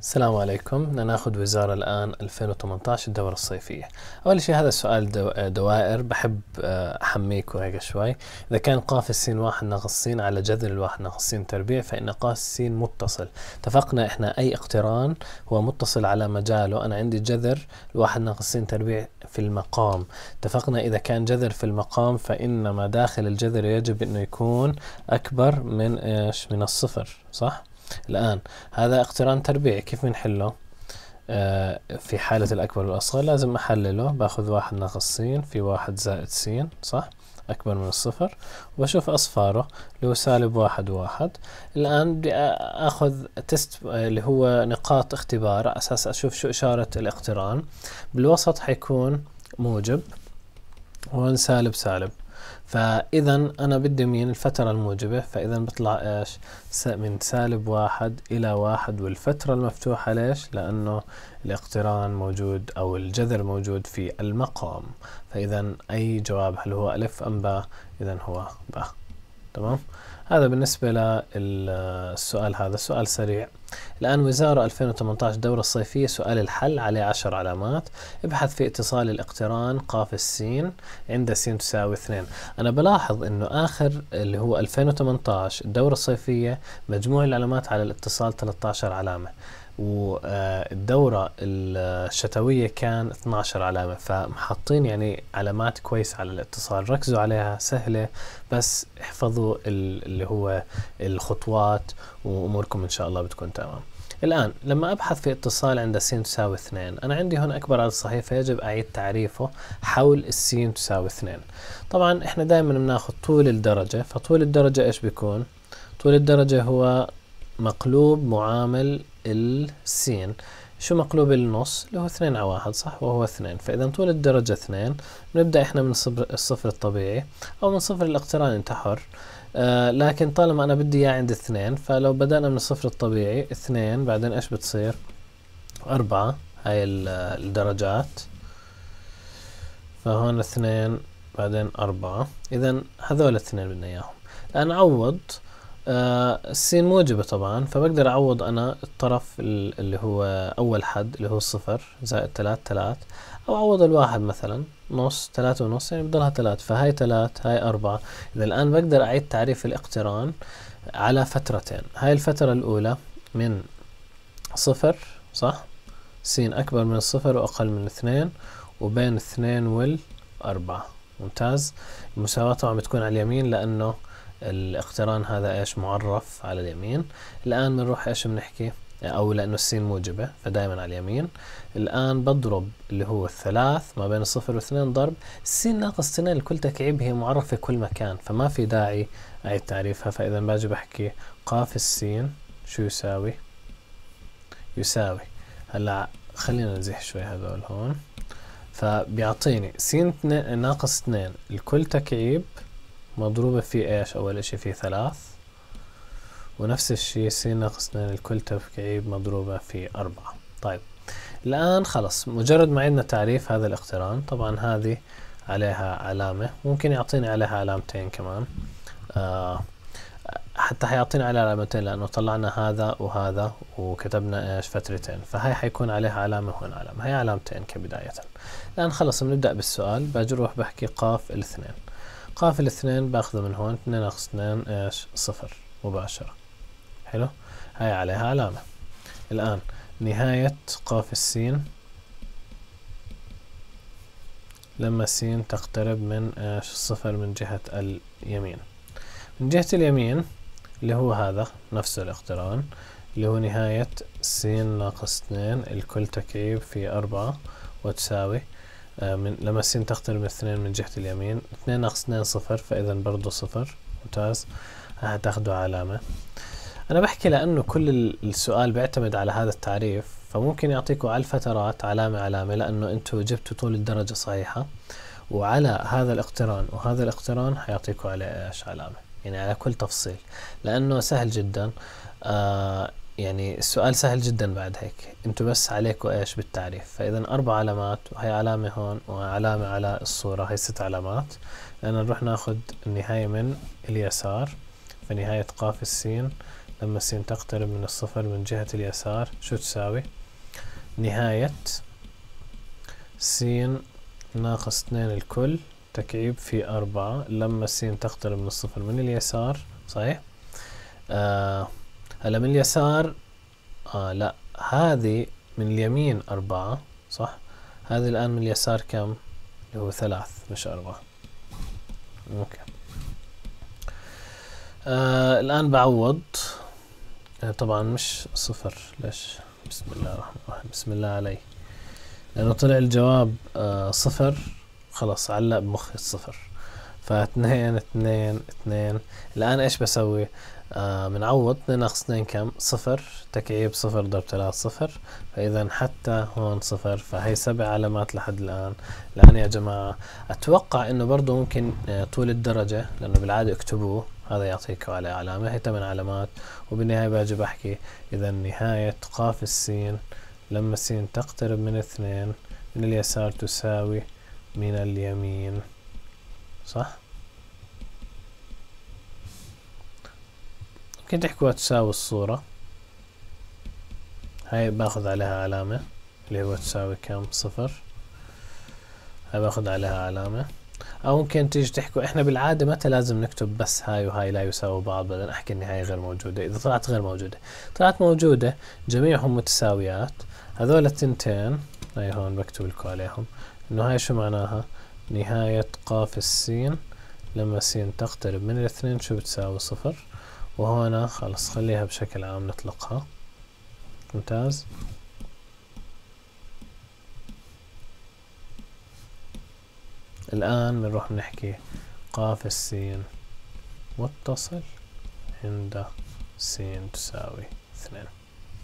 السلام عليكم بدنا ناخذ وزارة الآن 2018 الدورة الصيفية أول شيء هذا السؤال دو... دوائر بحب آه، أحميكم هيك شوي إذا كان قاف السين واحد ناقص سين على جذر الواحد ناقص سين تربيع فإن قاف السين متصل اتفقنا إحنا أي اقتران هو متصل على مجاله أنا عندي جذر الواحد ناقص سين تربيع في المقام اتفقنا إذا كان جذر في المقام فإن ما داخل الجذر يجب أنه يكون أكبر من آه، إيش من الصفر صح؟ الآن هذا اقتران تربيعي كيف بنحله؟ آه في حالة الأكبر والأصغر لازم أحلله باخذ واحد ناقص سين في واحد زائد سين صح؟ أكبر من الصفر وأشوف أصفاره اللي هو سالب واحد واحد الآن بدي أخذ تيست آه، اللي هو نقاط اختبار على أساس أشوف شو إشارة الاقتران بالوسط حيكون موجب هون سالب سالب فاذا انا بدي من الفتره الموجبه فاذا بطلع ايش من سالب واحد الى واحد والفتره المفتوحه ليش لانه الاقتران موجود او الجذر موجود في المقام فاذا اي جواب هل هو الف ام باء اذا هو باء تمام هذا بالنسبة للسؤال هذا سؤال سريع الآن وزارة 2018 دورة صيفية سؤال الحل عليه 10 علامات ابحث في اتصال الاقتران قاف السين عند السين تساوي 2 أنا بلاحظ أنه آخر اللي هو 2018 الدورة الصيفية مجموع العلامات على الاتصال 13 علامة والدورة الشتوية كان 12 علامة فمحطين يعني علامات كويسة على الاتصال ركزوا عليها سهلة بس احفظوا اللي هو الخطوات وأموركم إن شاء الله بتكون تمام الآن لما أبحث في اتصال عند س تساوي 2 أنا عندي هون أكبر عدد صحيح فيجب أعيد تعريفه حول السين تساوي 2 طبعا إحنا دائما بناخذ طول الدرجة فطول الدرجة إيش بيكون؟ طول الدرجة هو مقلوب معامل السين شو مقلوب النص اللي هو اثنين على واحد صح وهو اثنين فإذا طول الدرجة اثنين بنبدأ إحنا من صفر الصفر الطبيعي أو من صفر الاقتران تحر آه لكن طالما أنا بدي إياه عند اثنين فلو بدأنا من الصفر الطبيعي اثنين بعدين إيش بتصير أربعة هاي الدرجات فهون اثنين بعدين أربعة إذا هذول اثنين بدنا إياهم الآن عوض آه، السين موجبة طبعا فبقدر أعوض أنا الطرف اللي هو أول حد اللي هو الصفر زائد تلات تلات أو أعوض الواحد مثلا نص تلات ونص يعني بضلها تلات فهاي تلات هاي أربعة إذا الآن بقدر أعيد تعريف الاقتران على فترتين هاي الفترة الأولى من صفر صح س أكبر من الصفر وأقل من اثنين وبين اثنين والأربعة ممتاز المساواة طبعا بتكون على اليمين لأنه الاقتران هذا ايش معرف على اليمين الآن بنروح ايش بنحكي أو لأنه السين موجبة فدائما على اليمين الآن بضرب اللي هو الثلاث ما بين الصفر واثنين ضرب السين ناقص لكل تكعيب هي معرف في كل مكان فما في داعي أعيد تعريفها فإذا باجي بحكي قاف السين شو يساوي يساوي هلا خلينا نزيح شوي هذول هون فبيعطيني سين ناقص اثنين لكل تكعيب مضروبة في ايش اول اشي في ثلاث ونفس الشي س ناقص اثنين الكل تركيب مضروبة في اربعة طيب الان خلص مجرد ما عندنا تعريف هذا الاقتران طبعا هذه عليها علامة ممكن يعطيني عليها علامتين كمان آه حتى حيعطينا عليها علامتين لأنه طلعنا هذا وهذا وكتبنا إيش فترتين فهي حيكون عليها علامة وهون علامة هي علامتين كبداية الآن خلص بنبدأ بالسؤال بجروح بحكي قاف الاثنين قافل اثنين باخذه من هون اثنين ناقص اثنين ايش صفر مباشرة حلو هاي عليها علامة الآن نهاية قاف السين لما السين تقترب من ايش صفر من جهة اليمين من جهة اليمين اللي هو هذا نفس الاقتران اللي هو نهاية س ناقص اثنين الكل تكعيب في أربعة وتساوي آه، من لما السين تقترب من اثنين من جهة اليمين اثنين ناقص اثنين صفر فإذا برضه صفر ممتاز هتاخدوا علامة أنا بحكي لأنه كل السؤال بيعتمد على هذا التعريف فممكن يعطيكوا على الفترات علامة علامة لأنه أنتوا جبتوا طول الدرجة صحيحة وعلى هذا الاقتران وهذا الاقتران حيعطيكوا عليه إيش علامة يعني على كل تفصيل لأنه سهل جدا آه يعني السؤال سهل جدا بعد هيك انتو بس عليكو ايش بالتعريف فاذا اربع علامات وهي علامة هون وعلامة على الصورة هي ست علامات لأن نروح ناخد النهاية من اليسار فنهاية قاف السين لما السين تقترب من الصفر من جهة اليسار شو تساوي نهاية سين ناقص اثنين الكل تكعيب في أربعة لما السين تقترب من الصفر من اليسار صحيح آه هلا من اليسار آه لا هذه من اليمين أربعة صح هذه الآن من اليسار كم اللي هو ثلاث مش أربعة أوكي آه الآن بعوض آه طبعا مش صفر ليش بسم الله الرحمن الرحيم بسم الله علي لأنه طلع الجواب آه صفر خلاص علق بمخي الصفر فاثنين اثنين اثنين الآن إيش بسوي؟ آه بنعوض 2 ناقص 2 كم؟ صفر تكعيب صفر ضرب 3 صفر فإذا حتى هون صفر فهي سبع علامات لحد الآن الآن يا جماعة أتوقع إنه برضه ممكن آه، طول الدرجة لأنه بالعادة اكتبوه هذا يعطيكوا عليه علامة هي 8 علامات وبالنهاية باجي بحكي إذا نهاية قاف السين لما السين تقترب من اثنين من اليسار تساوي من اليمين صح ممكن تحكوا تساوي الصورة هاي باخذ عليها علامة اللي هو تساوي كم صفر هاي باخذ عليها علامة او ممكن تيجي تحكوا احنا بالعاده متى لازم نكتب بس هاي وهاي لا يساوي بعض بدل احكي ان هاي غير موجوده اذا طلعت غير موجوده طلعت موجوده جميعهم متساويات هذول التنتين هاي هون بكتب لكم عليهم انه هاي شو معناها نهاية قاف السين لما السين تقترب من الاثنين شو بتساوي صفر وهنا خلص خليها بشكل عام نطلقها ممتاز الآن بنروح بنحكي قاف السين متصل عند سين تساوي اثنين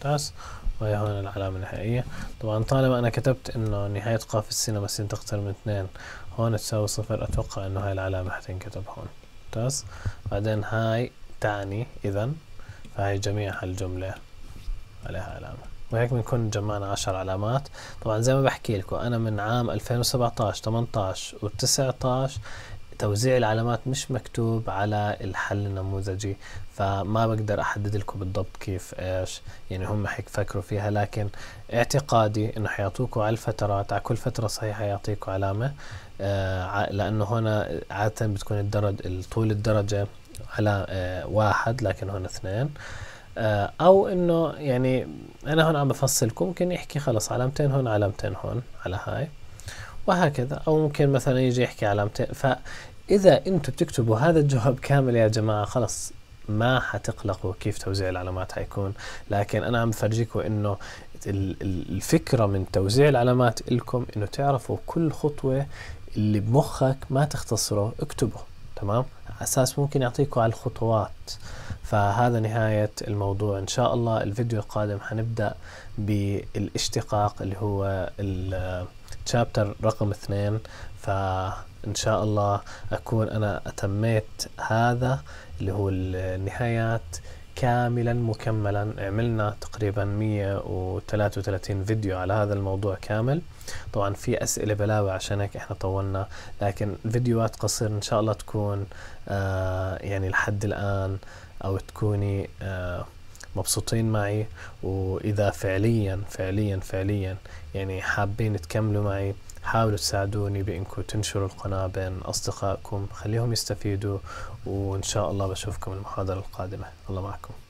الأساس وهي هون العلامة النهائية طبعا طالما أنا كتبت إنه نهاية قاف السينما سين تقتل من اثنين هون تساوي صفر أتوقع إنه هاي العلامة حتنكتب هون ممتاز بعدين هاي تعني إذا فهي جميع هالجملة عليها علامة وهيك بنكون جمعنا عشر علامات طبعا زي ما بحكي لكم أنا من عام 2017 18 و19 توزيع العلامات مش مكتوب على الحل النموذجي فما بقدر احدد لكم بالضبط كيف ايش يعني هم حيفكروا فيها لكن اعتقادي انه حيعطوكم على الفترات على كل فتره صحيحه يعطيكوا علامه آه، لانه هنا عاده بتكون الدرج طول الدرجه على آه، واحد لكن هون اثنين آه، او انه يعني انا هون عم بفصلكم ممكن يحكي خلص علامتين هون علامتين هون على هاي وهكذا أو ممكن مثلا يجي يحكي علامتين فإذا أنتم بتكتبوا هذا الجواب كامل يا جماعة خلص ما حتقلقوا كيف توزيع العلامات حيكون لكن أنا عم فرجيكم أنه الفكرة من توزيع العلامات لكم أنه تعرفوا كل خطوة اللي بمخك ما تختصره اكتبه تمام أساس ممكن يعطيكم على الخطوات فهذا نهاية الموضوع إن شاء الله الفيديو القادم حنبدأ بالاشتقاق اللي هو تشابتر رقم اثنين فإن شاء الله أكون أنا أتميت هذا اللي هو النهايات كاملا مكملا عملنا تقريبا 133 فيديو على هذا الموضوع كامل طبعا في أسئلة بلاوي عشان هيك احنا طولنا لكن فيديوهات قصيرة ان شاء الله تكون آه يعني لحد الآن او تكوني آه مبسوطين معي واذا فعليا فعليا فعليا يعني حابين تكملوا معي حاولوا تساعدوني بانكم تنشروا القناة بين اصدقائكم خليهم يستفيدوا وان شاء الله بشوفكم المحاضرة القادمة الله معكم